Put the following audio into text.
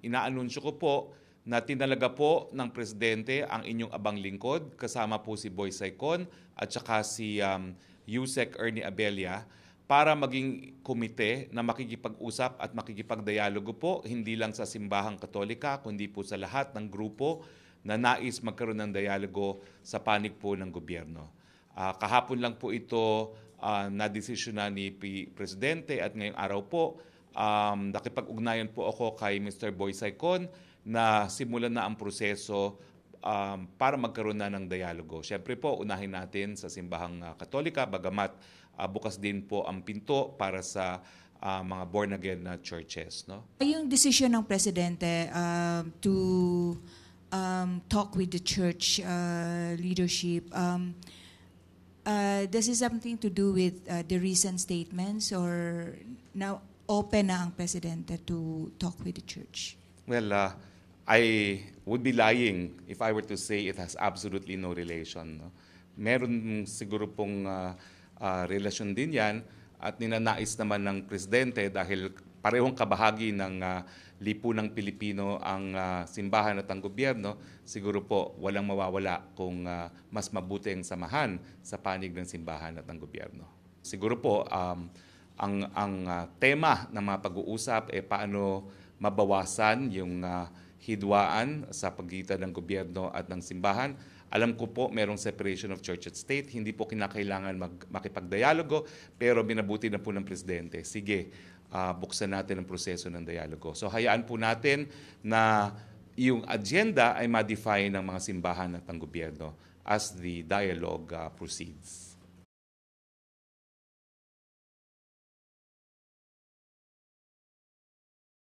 Inaanunsyo ko po na tinalaga po ng Presidente ang inyong abang lingkod, kasama po si Boy Saicon at saka si um, Yusek Ernie Abelia para maging komite na makikipag-usap at makikipag makikipagdialogo po hindi lang sa simbahang katolika kundi po sa lahat ng grupo na nais magkaroon ng dialogo sa panig po ng gobyerno. Uh, kahapon lang po ito uh, ah, na desisyon na ni Presidente at ngayong araw po um, nakipag-ugnayan po ako kay Mr. Boy Saicon na simulan na ang proseso um, para magkaroon na ng dialogo. Siyempre po, unahin natin sa simbahang ah, katolika, bagamat uh, bukas din po ang pinto para sa uh, mga born-again na churches. No? Yung decision ng Presidente uh, to um, talk with the church uh, leadership, um, uh, does it something to do with uh, the recent statements or now open na ang presidente to talk with the church? Well, uh, I would be lying if I were to say it has absolutely no relation. No? Meron siguro pong uh, uh, relasyon din yan at ninanais naman ng presidente dahil parehong kabahagi ng uh, ng Pilipino ang uh, simbahan at ang gobyerno, siguro po walang mawawala kung uh, mas mabuti ang samahan sa panig ng simbahan at ng gobyerno. Siguro po um, ang ang uh, tema ng mga pag-uusap ay eh, paano mabawasan yung uh, hidwaan sa pagitan ng gobyerno at ng simbahan. Alam ko po merong separation of church and state, hindi po kinakailangan mag, makipagdialogo, pero binabuti na po ng presidente. Sige, uh, buksan natin ang proseso ng dialogo. So hayaan po natin na yung agenda ay ma-define ng mga simbahan at ng gobyerno as the dialogue uh, proceeds.